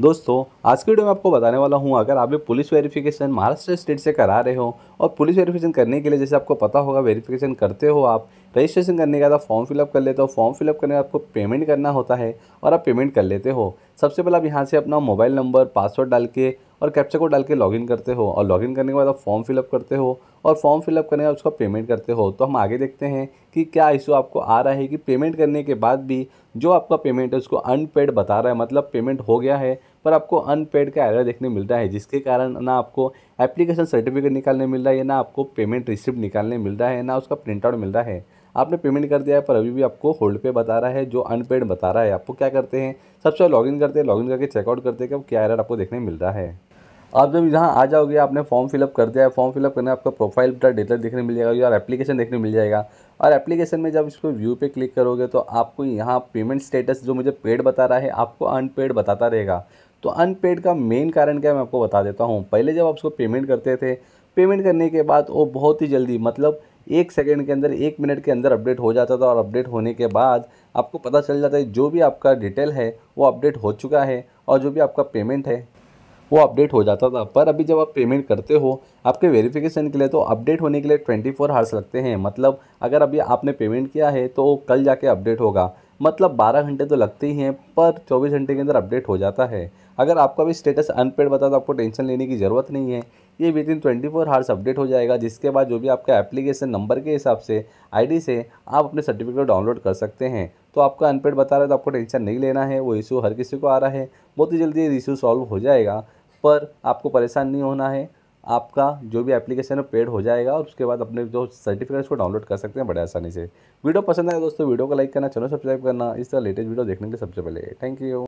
दोस्तों आज की वीडियो में आपको बताने वाला हूँ अगर आप भी पुलिस वेरिफिकेशन महाराष्ट्र स्टेट से करा रहे हो और पुलिस वेरिफिकेशन करने के लिए जैसे आपको पता होगा वेरिफिकेशन करते हो आप रजिस्ट्रेशन करने का था फॉर्म फिलअप कर लेते हो फॉर्म फिलअप करने का आपको पेमेंट करना होता है और आप पेमेंट कर लेते हो सबसे पहले आप यहाँ से अपना मोबाइल नंबर पासवर्ड डाल के और कैप्चा को डाल के लॉगिन करते हो और लॉगिन करने के बाद आप फॉर्म फिलअप करते हो और फॉर्म फिलअप करने के बाद उसका पेमेंट करते हो तो हम आगे देखते हैं कि क्या इशू आपको आ रहा है कि पेमेंट करने के बाद भी जो आपका पेमेंट है उसको अनपेड बता रहा है मतलब पेमेंट हो गया है पर आपको अनपेड का एरर देखने मिल रहा है जिसके कारण ना आपको एप्लीकेशन सर्टिफिकेट निकालने मिल रहा है ना आपको पेमेंट रिसिप्ट निकालने मिल रहा है ना उसका प्रिंट आउट मिल रहा है आपने पेमेंट कर दिया है पर अभी भी आपको होल्ड पे बता रहा है जो अनपेड बता रहा है आपको क्या करते हैं सबसे लॉगिन करते हैं लॉगिन करके चेकआउट करते हैं कि क्या एरर आपको देखने मिल रहा है आप जब यहाँ आ जाओगे आपने फॉर्म फिलअप कर दिया है फॉर्म फिलअप करने आपका प्रोफाइल का डिटेल देखने मिल जाएगा और एप्लीकेशन देखने मिल जाएगा और एप्लीकेशन में जब इसको व्यू पे क्लिक करोगे तो आपको यहाँ पेमेंट स्टेटस जो मुझे पेड बता रहा है आपको अनपेड बताता रहेगा तो अनपेड का मेन कारण क्या है मैं आपको बता देता हूँ पहले जब आप उसको पेमेंट करते थे पेमेंट करने के बाद वो बहुत ही जल्दी मतलब एक सेकेंड के अंदर एक मिनट के अंदर अपडेट हो जाता था और अपडेट होने के बाद आपको पता चल जाता है जो भी आपका डिटेल है वो अपडेट हो चुका है और जो भी आपका पेमेंट है वो अपडेट हो जाता था पर अभी जब आप पेमेंट करते हो आपके वेरिफिकेशन के लिए तो अपडेट होने के लिए ट्वेंटी फोर हार्स लगते हैं मतलब अगर अभी आपने पेमेंट किया है तो कल जाके अपडेट होगा मतलब 12 घंटे तो लगते ही हैं पर 24 घंटे के अंदर अपडेट हो जाता है अगर आपका भी स्टेटस अनपेड बता तो आपको टेंशन लेने की ज़रूरत नहीं है ये within twenty four hours update हो जाएगा जिसके बाद जो भी आपका एप्लीकेशन नंबर के हिसाब से आईडी से आप अपने सर्टिफिकेट डाउनलोड कर सकते हैं तो आपका अनपेड बता रहा है तो आपको टेंशन नहीं लेना है वो इशू हर किसी को आ रहा है बहुत ही जल्दी ये इशू सॉल्व हो जाएगा पर आपको परेशान नहीं होना है आपका जो भी एप्लीकेशन है पेड हो जाएगा और उसके बाद अपने जो सर्टिफिकेट्स को डाउनलोड कर सकते हैं बड़े आसानी से वीडियो पसंद आए दोस्तों वीडियो को लाइक करना चैनल सब्सक्राइब करना इस तरह लेटेस्ट वीडियो देखने के लिए सबसे पहले थैंक यू